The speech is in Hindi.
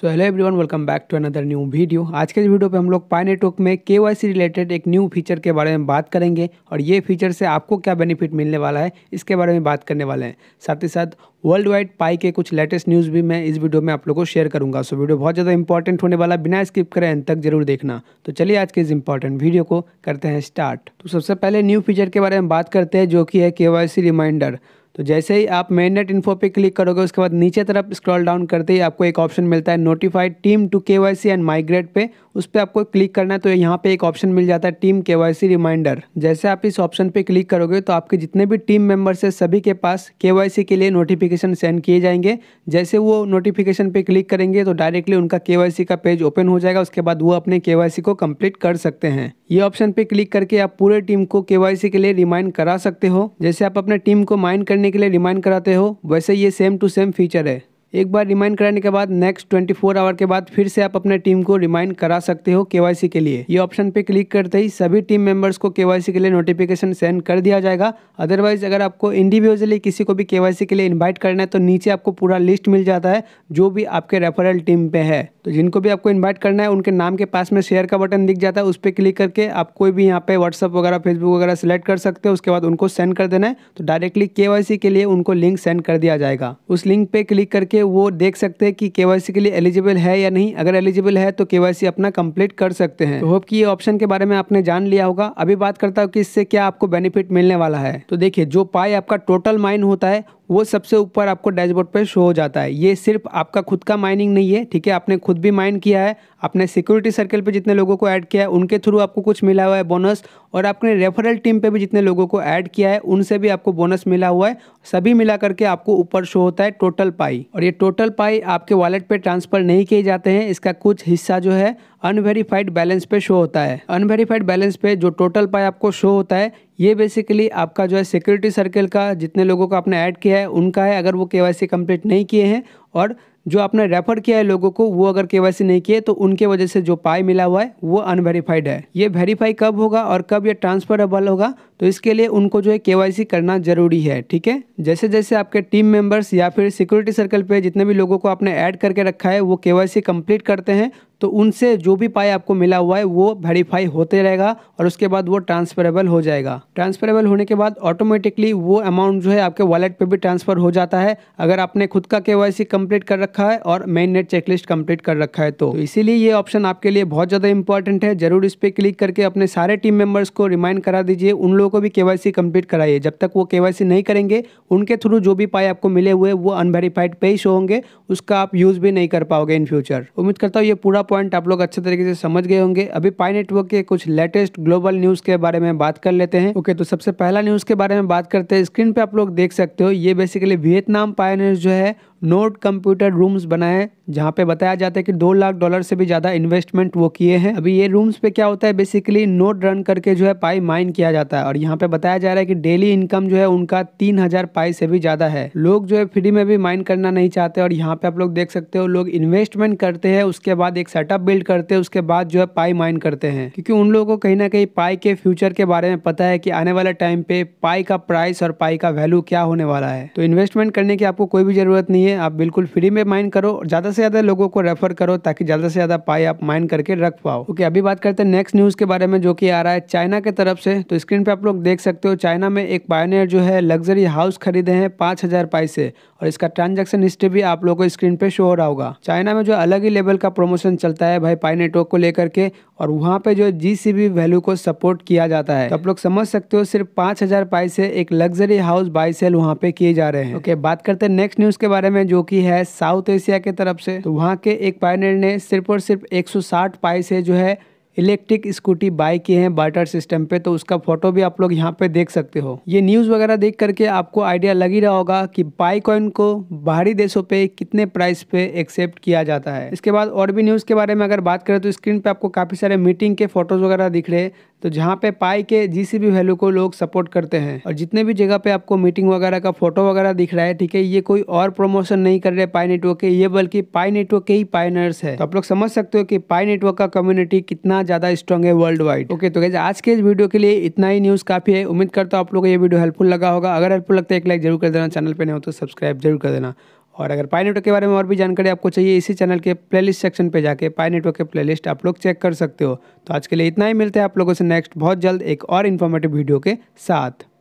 so hello everyone welcome back to another new video आज के इस वीडियो पे हम लोग पाई नेटवर्क में के रिलेटेड एक न्यू फीचर के बारे में बात करेंगे और ये फीचर से आपको क्या बेनिफिट मिलने वाला है इसके बारे में बात करने वाले हैं साथ ही साथ वर्ल्ड वाइड पाई के कुछ लेटेस्ट न्यूज़ भी मैं इस वीडियो में आप लोगों को शेयर करूंगा सो वीडियो बहुत ज़्यादा इंपॉर्टेंट होने वाला बिना स्किप करें अंत तक जरूर देखना तो चलिए आज के इस इंपॉर्टेंट वीडियो को करते हैं स्टार्ट तो सबसे पहले न्यू फीचर के बारे में बात करते हैं जो कि है के रिमाइंडर तो जैसे ही आप मेन नेट इन्फो पे क्लिक करोगे उसके बाद नीचे तरफ स्क्रॉल डाउन करते ही आपको एक ऑप्शन मिलता है notified team to K Y C and migrate पे उस पर आपको क्लिक करना है तो यहाँ पे एक ऑप्शन मिल जाता है टीम के वाई सी रिमाइंडर जैसे आप इस ऑप्शन पे क्लिक करोगे तो आपके जितने भी टीम मेंबर्स है सभी के पास के वाई सी के लिए नोटिफिकेशन सेंड किए जाएंगे जैसे वो नोटिफिकेशन पे क्लिक करेंगे तो डायरेक्टली उनका के वाई सी का पेज ओपन हो जाएगा उसके बाद वो अपने के वाई सी को कंप्लीट कर सकते हैं ये ऑप्शन पे क्लिक करके आप पूरे टीम को केवाईसी के लिए रिमाइंड करा सकते हो जैसे आप अपने टीम को माइंड करने के लिए रिमाइंड कराते हो वैसे ये सेम टू सेम फीचर है एक बार रिमाइंड कराने के बाद नेक्स्ट 24 आवर के बाद फिर से आप अपने टीम को रिमाइंड करा सकते हो केवाईसी के लिए ये ऑप्शन पे क्लिक करते ही सभी टीम मेंबर्स को केवाईसी के लिए नोटिफिकेशन सेंड कर दिया जाएगा अदरवाइज अगर आपको इंडिविजुअली किसी को भी केवाईसी के लिए इन्वाइट करना है तो नीचे आपको पूरा लिस्ट मिल जाता है जो भी आपके रेफरल टीम पे है तो जिनको भी आपको इन्वाइट करना है उनके नाम के पास में शेयर का बटन दिख जाता है उस पर क्लिक करके आप कोई भी यहाँ पे व्हाट्सअप वगैरह फेसबुक वगैरह सेलेक्ट कर सकते हो उसके बाद उनको सेंड कर देना है तो डायरेक्टली के के लिए उनको लिंक सेंड कर दिया जाएगा उस लिंक पे क्लिक करके करके वो देख सकते हैं कि केवाईसी के लिए एलिजिबल है या नहीं अगर एलिजिबल है तो केवाईसी अपना कंप्लीट कर सकते हैं तो होप कि ये ऑप्शन के बारे में आपने जान लिया होगा अभी बात करता हूँ कि इससे क्या आपको बेनिफिट मिलने वाला है तो देखिए जो पाए आपका टोटल माइन होता है वो सबसे ऊपर आपको डैशबोर्ड पर शो हो जाता है ये सिर्फ आपका खुद का माइनिंग नहीं है ठीक है आपने खुद भी माइन किया है आपने सिक्योरिटी सर्कल पे जितने लोगों को ऐड किया है उनके थ्रू आपको कुछ मिला हुआ है बोनस और आपने रेफरल टीम पे भी जितने लोगों को ऐड किया है उनसे भी आपको बोनस मिला हुआ है सभी मिला करके आपको ऊपर शो होता है टोटल पाई और ये टोटल पाई आपके वॉलेट पे ट्रांसफ़र नहीं किए जाते हैं इसका कुछ हिस्सा जो है अनवेरीफाइड बैलेंस पे शो होता है अनवेरीफाइड बैलेंस पे जो टोटल पाई आपको शो होता है ये बेसिकली आपका जो है सिक्योरिटी सर्कल का जितने लोगों का आपने ऐड किया है उनका है अगर वो के कंप्लीट नहीं किए हैं और जो आपने रेफर किया है लोगों को वो अगर के नहीं किए तो उनके वजह से जो पाए मिला हुआ है वो अनवेरीफाइड है ये वेरीफाई कब होगा और कब ये ट्रांसफरेबल होगा तो इसके लिए उनको जो है के करना जरूरी है ठीक है जैसे जैसे आपके टीम मेंबर्स या फिर सिक्योरिटी सर्कल पे जितने भी लोगों को आपने ऐड करके रखा है वो के कंप्लीट करते हैं तो उनसे जो भी पाई आपको मिला हुआ है वो वेरीफाई होते रहेगा और उसके बाद वो ट्रांसफरेबल हो जाएगा ट्रांसफरेबल होने के बाद ऑटोमेटिकली वो अमाउंट जो है आपके वॉलेट पे भी ट्रांसफ़र हो जाता है अगर आपने खुद का केवाईसी कंप्लीट कर रखा है और मेन नेट चेकलिस्ट कंप्लीट कर रखा है तो, तो इसीलिए ये ऑप्शन आपके लिए बहुत ज़्यादा इंपॉर्टेंट है जरूर इस पर क्लिक करके अपने सारे टीम मेंबर्स को रिमाइंड करा दीजिए उन लोगों को भी केवासी कंप्लीट कराइए जब तक वो केवासी नहीं करेंगे उनके थ्रू जो भी पाए आपको मिले हुए वो अनवेरीफाइड पे ही शो होंगे उसका आप यूज़ भी नहीं कर पाओगे इन फ्यूचर उम्मीद करता हूँ ये पूरा पॉइंट आप लोग अच्छे तरीके से समझ गए होंगे अभी पाई नेटवर्क के कुछ लेटेस्ट ग्लोबल न्यूज के बारे में बात कर लेते हैं ओके तो सबसे पहला न्यूज के बारे में बात करते हैं स्क्रीन पे आप लोग देख सकते हो ये बेसिकली वियतनाम पाई जो है नोट कंप्यूटर रूम्स बनाए जहाँ पे बताया जाता है कि दो लाख डॉलर से भी ज़्यादा इन्वेस्टमेंट वो किए हैं अभी ये रूम्स पे क्या होता है बेसिकली नोट रन करके जो है पाई माइन किया जाता है और यहाँ पे बताया जा रहा है कि डेली इनकम जो है उनका तीन हज़ार पाई से भी ज़्यादा है लोग जो है फ्री में भी माइन करना नहीं चाहते और यहाँ पे आप लोग देख सकते हो लोग इन्वेस्टमेंट करते हैं उसके बाद एक सेटअप बिल्ड करते हैं उसके बाद जो है पाई माइन करते हैं क्योंकि उन लोगों को कहीं ना कहीं पाई के फ्यूचर के बारे में पता है कि आने वाले टाइम पे पाई का प्राइस और पाई का वैल्यू क्या होने वाला है तो इन्वेस्टमेंट करने की आपको कोई भी जरूरत नहीं नहीं है आप बिल्कुल फ्री में माइन करो ज़्यादा से ज़्यादा लोगों को रेफर करो ताकि ज़्यादा से ज़्यादा पाई आप माइन करके रख पाओ ओके अभी बात करते हैं नेक्स्ट न्यूज़ के बारे में जो की आ रहा है चाइना के तरफ से तो स्क्रीन पे आप लोग देख सकते हो चाइना में एक पायनियर जो है लग्जरी हाउस खरीदे हैं पांच हज़ार से और इसका ट्रांजेक्शन हिस्ट्री भी आप लोगों को स्क्रीन पे शो हो रहा होगा चाइना में जो अलग ही लेवल का प्रमोशन चलता है भाई पाई नेटवर्क को लेकर के और वहाँ पे जो जी वैल्यू को सपोर्ट किया जाता है तो आप लोग समझ सकते हो सिर्फ पांच हज़ार पाई से एक लग्जरी हाउस बाई सेल वहाँ पे किए जा रहे हैं ओके okay, बात करते हैं नेक्स्ट न्यूज़ के बारे में में जो कि है साउथ एशिया के तरफ से तो वहाँ के एक पायनियर ने सिर्फ और सिर्फ 160 पाई से जो है इलेक्ट्रिक स्कूटी बाई की हैं बार्टर सिस्टम पे तो उसका फोटो भी आप लोग यहाँ पे देख सकते हो ये न्यूज़ वगैरह देख करके आपको आइडिया लग ही रहा होगा कि बाई कॉइन को बाहरी देशों पे कितने प्राइस पे एक्सेप्ट किया जाता है इसके बाद और भी न्यूज़ के बारे में अगर बात करें तो स्क्रीन पे आपको काफ़ी सारे मीटिंग के फोटोज़ वगैरह दिख रहे तो जहाँ पे पाई के जिस भी वैल्यू को लोग सपोर्ट करते हैं और जितने भी जगह पे आपको मीटिंग वगैरह का फोटो वगैरह दिख रहा है ठीक है ये कोई और प्रमोशन नहीं कर रहे पाई नेटवर्क के ये बल्कि पाई नेटवर्क के ही पाइनर्स है तो आप लोग समझ सकते हो कि पाई नेटवर्क का कम्युनिटी कितना ज्यादा स्ट्रॉन्ग है वर्ल्ड वाइड ओके तो कैसे आज के इस वीडियो के लिए इतना ही न्यूज काफी है उम्मीद करता हूँ आप लोग को ये वीडियो हेल्पफुल लगा होगा अगर हेल्पफुल लगता है एक लाइक जरूर कर देना चैनल पर नहीं हो तो सब्सक्राइब जरूर कर देना और अगर पाई नेटवर्क के बारे में और भी जानकारी आपको चाहिए इसी चैनल के प्लेलिस्ट सेक्शन पे जाके पाई नेटवर्क के प्लेलिस्ट आप लोग चेक कर सकते हो तो आज के लिए इतना ही मिलते हैं आप लोगों से नेक्स्ट बहुत जल्द एक और इन्फॉर्मेटिव वीडियो के साथ